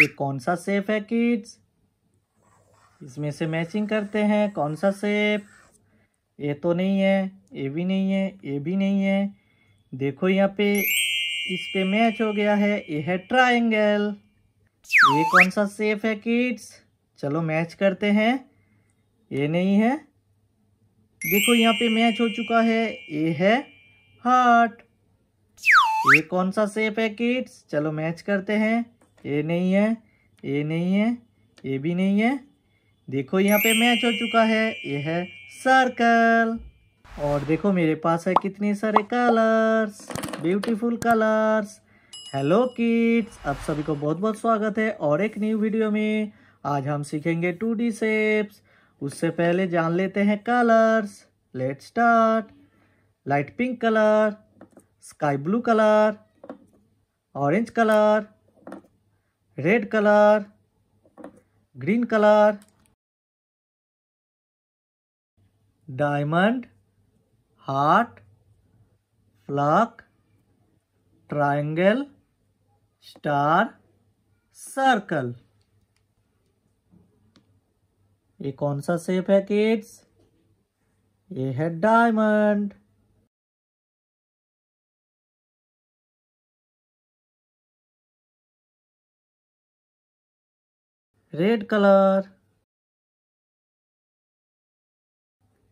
ये कौन सा सेप है किड्स इसमें से मैचिंग करते हैं कौन सा सेप ये तो नहीं है ये भी नहीं है ये भी नहीं है देखो यहाँ पे इस पे मैच हो गया है ये है ट्राइंगल ये कौन सा सेफ है किड्स चलो मैच करते हैं ये नहीं है देखो यहाँ पे मैच हो चुका है ये है हार्ट ये कौन सा सेफ है किड्स चलो मैच करते हैं ये नहीं है ये नहीं है ये भी नहीं है देखो यहाँ पे मैच हो चुका है ये है सर्कल और देखो मेरे पास है कितने सारे colours beautiful colours hello kids आप सभी को बहुत बहुत स्वागत है और एक न्यू वीडियो में आज हम सीखेंगे टू डी सेप्स उससे पहले जान लेते हैं colours let start light pink colour sky blue colour orange colour red colour green colour diamond heart flag triangle star circle ये कौन सा सेफ है किड्स ये है डायमंड रेड कलर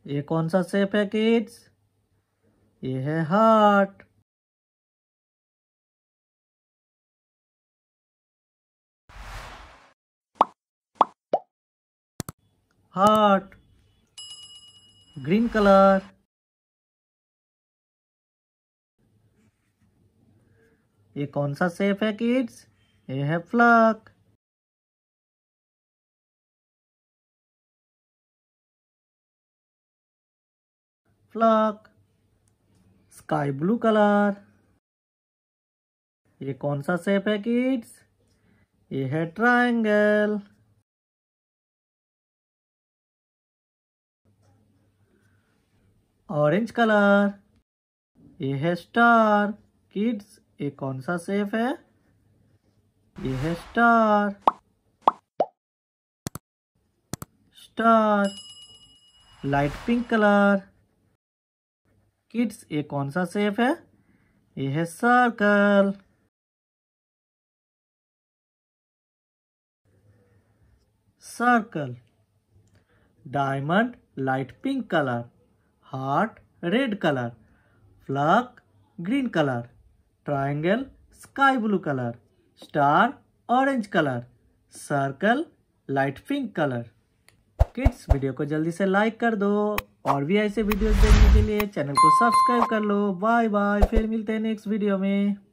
ये कौन सा सेप है किड्स ये है हार्ट हार्ट ग्रीन कलर ये कौन सा सेप है किड्स ये है flag flag sky blue colour ये कौन सा शेप है किड्स ये है ट्रायंगल ऑरेंज कलर ये है स्टार किड्स ये कौन सा शेप है ये है star star light pink colour kids ये कौन सा सेफ है ये है circle circle diamond light pink colour heart red colour flag green colour triangle sky blue colour star orange colour circle light pink colour kids video को जल्दी से like कर दो और भी ऐसे वीडियोस देखने के लिए चैनल को सब्सक्राइब कर लो बाय बाय फिर मिलते हैं नेक्स्ट वीडियो में